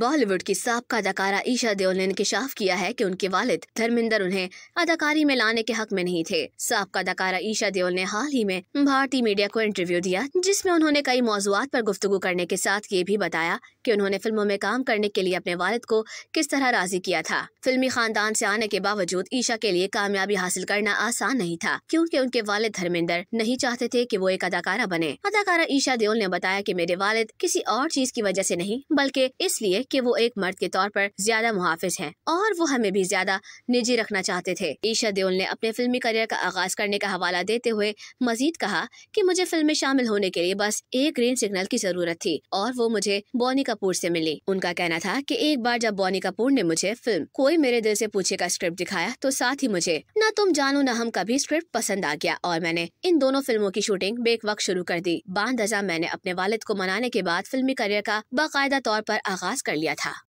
बॉलीवुड की सबका अदाकारा ईशा देओल ने इंकशाफ किया है कि उनके वालिद धर्मिंदर उन्हें अदाकारी में लाने के हक में नहीं थे सबका अदाकारा ईशा देओल ने हाल ही में भारतीय मीडिया को इंटरव्यू दिया जिसमें उन्होंने कई मौजूद पर गुफ्तगु करने के साथ ये भी बताया कि उन्होंने फिल्मों में काम करने के लिए अपने वालिद को किस तरह राजी किया था फिल्मी खानदान से आने के बावजूद ईशा के लिए कामयाबी हासिल करना आसान नहीं था क्योंकि उनके वालिद धर्मेंद्र नहीं चाहते थे कि वो एक अदाकारा बने अदाकारा ईशा देओल ने बताया कि मेरे वालिद किसी और चीज की वजह से नहीं बल्कि इसलिए कि वो एक मर्द के तौर पर ज्यादा मुहाफिज हैं और वो हमें भी ज्यादा निजी रखना चाहते थे ईशा देओल ने अपने फिल्मी करियर का आगाज करने का हवाला देते हुए मजीद कहा की मुझे फिल्म में शामिल होने के लिए बस एक ग्रीन सिग्नल की जरूरत थी और वो मुझे बोनी कपूर ऐसी मिली उनका कहना था की एक बार जब बोनी कपूर ने मुझे फिल्म कोई कोई मेरे दिल से पूछे का स्क्रिप्ट दिखाया तो साथ ही मुझे ना तुम जानो ना हम कभी स्क्रिप्ट पसंद आ गया और मैंने इन दोनों फिल्मों की शूटिंग बेक वक्त शुरू कर दी बांधजा मैंने अपने वालिद को मनाने के बाद फिल्मी करियर का बाकायदा तौर पर आगाज कर लिया था